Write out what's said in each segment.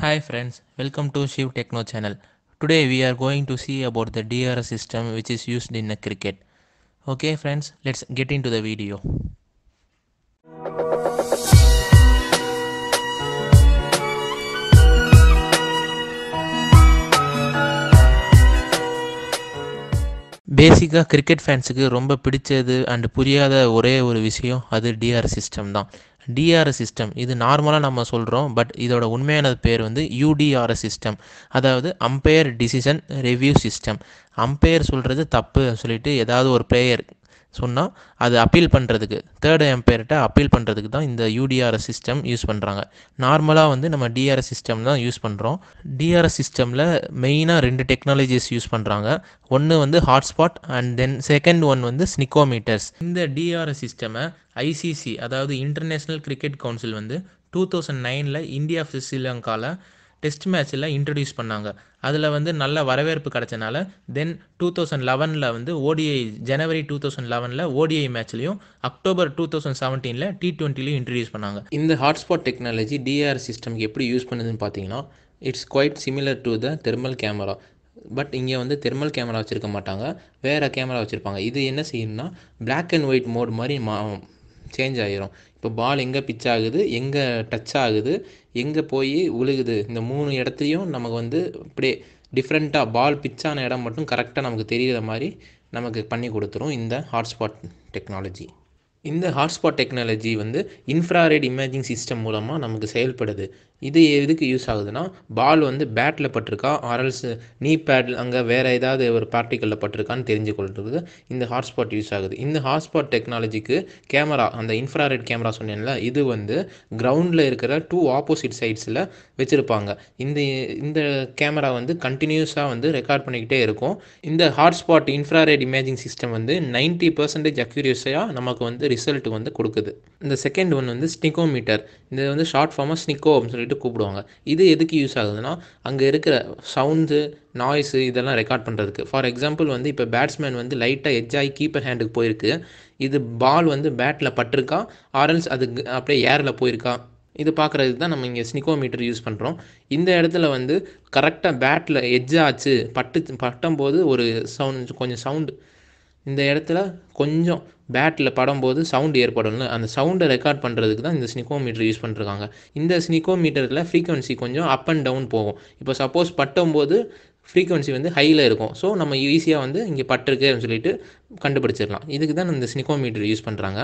Hi friends, welcome to Shiv Techno channel. Today we are going to see about the DRS system which is used in a cricket. Okay friends, let's get into the video. பேசிக்காக cricket ஃபேன்ஸுக்கு ரொம்ப பிடிச்சது and புரியாத ஒரே ஒரு விஷயம் அது DR system தான் டிஆர்எஸ் சிஸ்டம் இது நார்மலாக நம்ம சொல்கிறோம் பட் இதோட உண்மையான பேர் வந்து யூடிஆர்எஸ் சிஸ்டம் அதாவது umpire decision review system umpire சொல்கிறது தப்பு சொல்லிட்டு ஏதாவது ஒரு பிளேயர் சொன்னால் அது அப்பீல் பண்ணுறதுக்கு தேர்ட் எம்பையர்கிட்ட அப்பீல் பண்ணுறதுக்கு தான் இந்த யூடிஆர்எஸ் சிஸ்டம் யூஸ் பண்ணுறாங்க நார்மலாக வந்து நம்ம டிஆர்எஸ் சிஸ்டம் தான் யூஸ் பண்ணுறோம் டிஆர்எஸ் சிஸ்டமில் மெயினாக ரெண்டு டெக்னாலஜிஸ் யூஸ் பண்ணுறாங்க ஒன்று வந்து hotspot and then second one வந்து ஸ்னிக்கோமீட்டர்ஸ் இந்த டிஆர்எஸ் சிஸ்டமை ஐசிசி அதாவது இன்டர்நேஷ்னல் கிரிக்கெட் கவுன்சில் வந்து டூ தௌசண்ட் நைனில் இந்தியா ஸ்ரீலங்காவில் டெஸ்ட் மேட்ச்சில் இன்ட்ரடியூஸ் பண்ணாங்க அதில் வந்து நல்ல வரவேற்பு கிடச்சனால தென் டூ தௌசண்ட் லெவனில் வந்து ஓடிஐ ஜனவரி டூ தௌசண்ட் லெவனில் ஓடிஐ மேட்ச்லையும் அக்டோபர் டூ தௌசண்ட் செவன்டீனில் டி ட்வெண்ட்டிலையும் இன்ட்ரடியூஸ் பண்ணாங்க இந்த ஹாட்ஸ்பாட் டெக்னாலஜி டிஆர் சிஸ்டம்க்கு எப்படி யூஸ் பண்ணுதுன்னு பார்த்தீங்கன்னா it's quite similar to the thermal camera but இங்கே வந்து தெர்மல் கேமரா வச்சுருக்க மாட்டாங்க வேறு கேமரா வச்சுருப்பாங்க இது என்ன செய்யணும்னா பிளாக் அண்ட் ஒயிட் மோட் மாதிரி மா சேஞ்ச் ஆகிரும் இப்போ பால் எங்கே பிச் ஆகுது எங்கே டச் ஆகுது எங்கே போய் விழுகுது இந்த மூணு இடத்துலையும் நமக்கு வந்து அப்படியே டிஃப்ரெண்ட்டாக பால் பிச்சான இடம் மட்டும் கரெக்டாக நமக்கு தெரிகிற மாதிரி நமக்கு பண்ணி கொடுத்துரும் இந்த ஹாட்ஸ்பாட் டெக்னாலஜி இந்த ஹாட்ஸ்பாட் டெக்னாலஜி வந்து இன்ஃப்ராரெட் இமேஜிங் சிஸ்டம் மூலமாக நமக்கு செயல்படுது இது எதுக்கு யூஸ் ஆகுதுன்னா பால் வந்து பேட்டில் பட்டிருக்கா ஆரல்ஸ் நீ பேட் அங்கே வேறு ஏதாவது ஒரு பார்ட்டிக்கலில் பட்டிருக்கான்னு தெரிஞ்சு கொள்றதுக்கு இந்த ஹாட்ஸ்பாட் யூஸ் ஆகுது இந்த ஹாட்ஸ்பாட் டெக்னாலஜிக்கு கேமரா அந்த இன்ஃப்ராரெட் கேமரா சொன்னேன்ல இது வந்து கிரவுண்டில் இருக்கிற டூ ஆப்போசிட் சைட்ஸில் வச்சுருப்பாங்க இந்த இந்த கேமரா வந்து கண்டினியூஸாக வந்து ரெக்கார்ட் பண்ணிக்கிட்டே இருக்கும் இந்த ஹாட்ஸ்பாட் இன்ஃப்ராரெட் இமேஜிங் சிஸ்டம் வந்து நைன்ட்டி பர்சன்டேஜ் அக்யூரியஸாக நமக்கு வந்து ரிசல்ட் வந்து கொடுக்குது இந்த செகண்ட் ஒன் வந்து ஸ்னிகோமீட்டர் இது வந்து ஷார்ட் ஃபார்மாக ஸ்னிகோ அப்படின்னு சொல்லிட்டு சொல்லிட்டு கூப்பிடுவாங்க இது எதுக்கு யூஸ் ஆகுதுன்னா அங்கே இருக்கிற சவுண்ட்ஸு நாய்ஸு இதெல்லாம் ரெக்கார்ட் பண்ணுறதுக்கு ஃபார் எக்ஸாம்பிள் வந்து இப்போ பேட்ஸ்மேன் வந்து லைட்டாக எஜ்ஜாகி கீப்பர் ஹேண்டுக்கு போயிருக்கு இது பால் வந்து பேட்டில் பட்டிருக்கா ஆரல்ஸ் அது அப்படியே ஏரில் போயிருக்கா இது பார்க்குறது தான் நம்ம இங்கே ஸ்னிக்கோமீட்டர் யூஸ் பண்ணுறோம் இந்த இடத்துல வந்து கரெக்டாக பேட்டில் எஜ்ஜாச்சு பட்டு பட்டும் போது ஒரு சவுண்ட் கொஞ்சம் சவுண்டு இந்த இடத்துல கொஞ்சம் பேட்டில் படும்போது சவுண்டு ஏற்படும்னு அந்த சவுண்டை ரெக்கார்ட் பண்ணுறதுக்கு தான் இந்த மீட்டர் யூஸ் பண்ணுறாங்க இந்த ஸ்னிக்கோமீட்டரில் ஃப்ரீக்வன்சி கொஞ்சம் அப் அண்ட் டவுன் போகும் இப்போ சப்போஸ் பட்டும்போது ஃப்ரீக்வன்சி வந்து ஹையில் இருக்கும் ஸோ நம்ம ஈஸியாக வந்து இங்கே பட்டிருக்கு அப்படின்னு சொல்லிட்டு கண்டுபிடிச்சிடலாம் இதுக்கு தான் இந்த ஸ்னிக்கோமீட்டர் யூஸ் பண்ணுறாங்க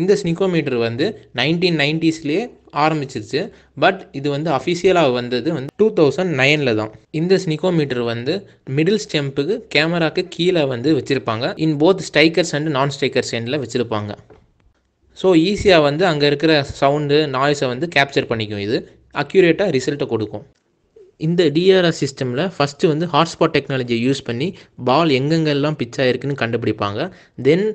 இந்த ஸ்னிக்கோமீட்டர் வந்து நைன்டீன் நைன்டிஸ்லேயே ஆரம்பிச்சிருச்சு பட் இது வந்து அஃபிஷியலாக வந்தது வந்து டூ தௌசண்ட் நைனில் தான் இந்த ஸ்னிக்கோமீட்டர் வந்து மிடில் ஸ்டெம்புக்கு கேமராக்கு கீழே வந்து வச்சுருப்பாங்க இன் போத் ஸ்டைக்கர்ஸ் அண்ட் நான் ஸ்டைக்கர்ஸ் எண்டில் வச்சுருப்பாங்க ஸோ ஈஸியாக வந்து அங்கே இருக்கிற சவுண்டு நாய்ஸை வந்து கேப்சர் பண்ணிக்கும் இது அக்யூரேட்டாக ரிசல்ட்டை கொடுக்கும் இந்த டிஆர்ஆர் சிஸ்டமில் ஃபஸ்ட்டு வந்து ஹாட்ஸ்பாட் டெக்னாலஜியை யூஸ் பண்ணி பால் எங்கெங்கெல்லாம் பிச்சாக இருக்குதுன்னு கண்டுபிடிப்பாங்க then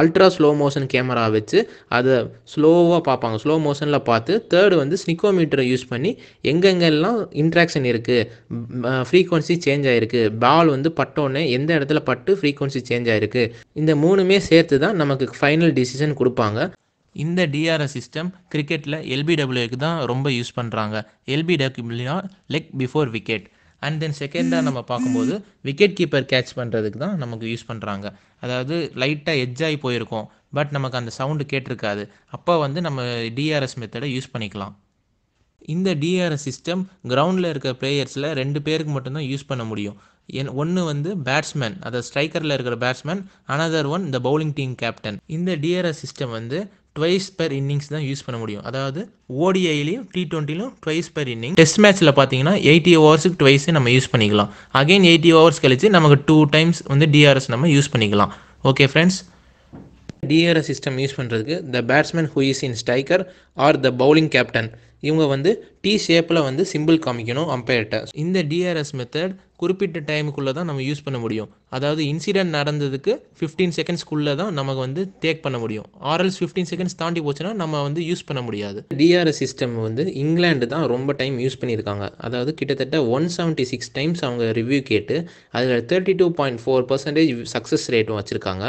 ultra slow motion camera வச்சு அதை ஸ்லோவாக பார்ப்பாங்க ஸ்லோ மோஷனில் பார்த்து தேர்டு வந்து ஸ்னிக்கோமீட்டரை யூஸ் பண்ணி எங்கெங்கெல்லாம் இன்ட்ராக்ஷன் இருக்குது ஃப்ரீக்வன்சி சேஞ்ச் ஆகிருக்கு பால் வந்து பட்டோன்னே எந்த இடத்துல பட்டு ஃப்ரீக்வன்சி சேஞ்ச் ஆகிருக்கு இந்த மூணுமே சேர்த்து தான் நமக்கு ஃபைனல் டிசிஷன் கொடுப்பாங்க இந்த டிஆர்எஸ் சிஸ்டம் கிரிக்கெட்டில் எல்பிடபிள்யூக்கு தான் ரொம்ப யூஸ் பண்ணுறாங்க எல்பிடபிள்யூனா leg before wicket and then செகண்டாக நம்ம பார்க்கும்போது விக்கெட் கீப்பர் கேட்ச் பண்ணுறதுக்கு தான் நமக்கு யூஸ் பண்ணுறாங்க அதாவது லைட்டாக ஆகி போயிருக்கோம் பட் நமக்கு அந்த சவுண்டு கேட்டிருக்காது அப்போ வந்து நம்ம டிஆர்எஸ் மெத்தடை யூஸ் பண்ணிக்கலாம் இந்த டிஆர்எஸ் சிஸ்டம் கிரவுண்டில் இருக்க பிளேயர்ஸில் ரெண்டு பேருக்கு மட்டும்தான் யூஸ் பண்ண முடியும் என் ஒன்று வந்து பேட்ஸ்மேன் அதாவது ஸ்ட்ரைக்கரில் இருக்கிற பேட்ஸ்மேன் அனதர் ஒன் இந்த பவுலிங் டீம் கேப்டன் இந்த டிஆர்எஸ் சிஸ்டம் வந்து ட்வைஸ் பெர் இன்னிங்ஸ் தான் யூஸ் பண்ண முடியும் அதாவது ஓடிஐலையும் டி டுவெண்ட்டிலும் ட்வைஸ் பெர் இன்னிங் டெஸ்ட் மேட்ச்சில் பார்த்தீங்கன்னா எயிட்டி ஓவர்ஸுக்கு ட்வைஸே நம்ம யூஸ் பண்ணிக்கலாம் அகைன் எயிட்டி ஓவர்ஸ் கழிச்சு நமக்கு டூ டைம்ஸ் வந்து டிஆர்எஸ் நம்ம யூஸ் பண்ணிக்கலாம் okay friends DRS system use பண்ணுறதுக்கு the batsman who is in striker or the bowling captain இவங்க வந்து டி ஷேப்பில் வந்து சிம்பிள் காமிக்கணும் அம்பையர்கிட்ட இந்த டிஆர்எஸ் மெத்தட் குறிப்பிட்ட டைமுக்குள்ளே தான் நம்ம யூஸ் பண்ண முடியும் அதாவது இன்சிடென்ட் நடந்ததுக்கு ஃபிஃப்டீன் செகண்ட்ஸ்க்குள்ளே தான் நமக்கு வந்து டேக் பண்ண முடியும் ஆர்எல்ஸ் ஃபிஃப்டீன் செகண்ட்ஸ் தாண்டி போச்சுன்னா நம்ம வந்து யூஸ் பண்ண முடியாது டிஆர்எஸ் சிஸ்டம் வந்து இங்கிலாந்து தான் ரொம்ப டைம் யூஸ் பண்ணியிருக்காங்க அதாவது கிட்டத்தட்ட ஒன் செவன்ட்டி சிக்ஸ் டைம்ஸ் அவங்க ரிவ்யூ கேட்டு அதில் thirty two point four percentage success ரேட்டும் வச்சுருக்காங்க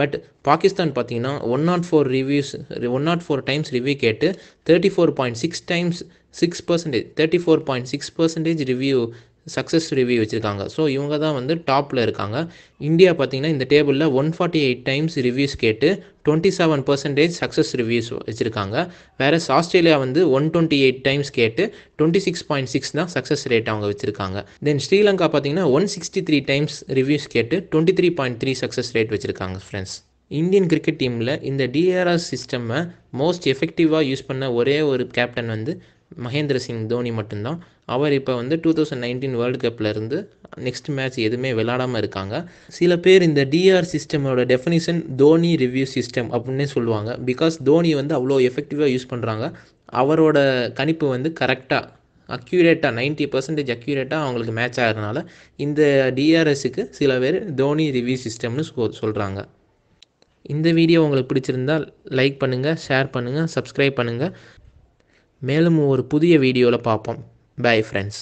பட் பாகிஸ்தான் பார்த்தீங்கன்னா one nought four reviews one nought four times review கேட்டு thirty four point six times six percentage thirty four point six percentage review success review வச்சுருக்காங்க so இவங்க தான் வந்து டாப்பில் இருக்காங்க இந்தியா பார்த்திங்கன்னா இந்த டேபிளில் one forty eight times reviews கேட்டு twenty seven percentage success reviews வச்சுருக்காங்க வேறு ஆஸ்திரேலியா வந்து ஒன் டுவெண்ட்டி எயிட் டைம்ஸ் கேட்டு டுவெண்ட்டி சிக்ஸ் பாயிண்ட் சிக்ஸ் தான் சக்ஸஸ் ரேட் அவங்க வச்சுருக்காங்க தென் ஸ்ரீலங்கா பார்த்திங்கன்னா one sixty three times reviews கேட்டு twenty three point three success rate வச்சுருக்காங்க ஃப்ரெண்ட்ஸ் இந்தியன் கிரிக்கெட் டீமில் இந்த டிஆர்எஸ் சிஸ்டம் மோஸ்ட் எஃபெக்டிவாக யூஸ் பண்ண ஒரே ஒரு கேப்டன் வந்து மகேந்திர சிங் தோனி மட்டும்தான் அவர் இப்போ வந்து டூ தௌசண்ட் நைன்டீன் வேர்ல்டு இருந்து நெக்ஸ்ட் மேட்ச் எதுவுமே விளாடாமல் இருக்காங்க சில பேர் இந்த டிஆர் சிஸ்டமோட டெஃபினிஷன் தோனி ரிவ்யூ சிஸ்டம் அப்படின்னே சொல்லுவாங்க பிகாஸ் தோனி வந்து அவ்வளோ எஃபெக்டிவாக யூஸ் பண்ணுறாங்க அவரோட கணிப்பு வந்து கரெக்டாக அக்யூரேட்டாக நைன்ட்டி பர்சன்டேஜ் அக்யூரேட்டாக அவங்களுக்கு மேட்ச் ஆகிறதுனால இந்த டிஆர்எஸுக்கு சில பேர் தோனி ரிவ்யூ சிஸ்டம்னு சொல்கிறாங்க இந்த வீடியோ உங்களுக்கு பிடிச்சிருந்தால் லைக் பண்ணுங்கள் ஷேர் பண்ணுங்கள் சப்ஸ்கிரைப் பண்ணுங்கள் மேலும் ஒரு புதிய வீடியோவில் பார்ப்போம் பை ஃப்ரெண்ட்ஸ்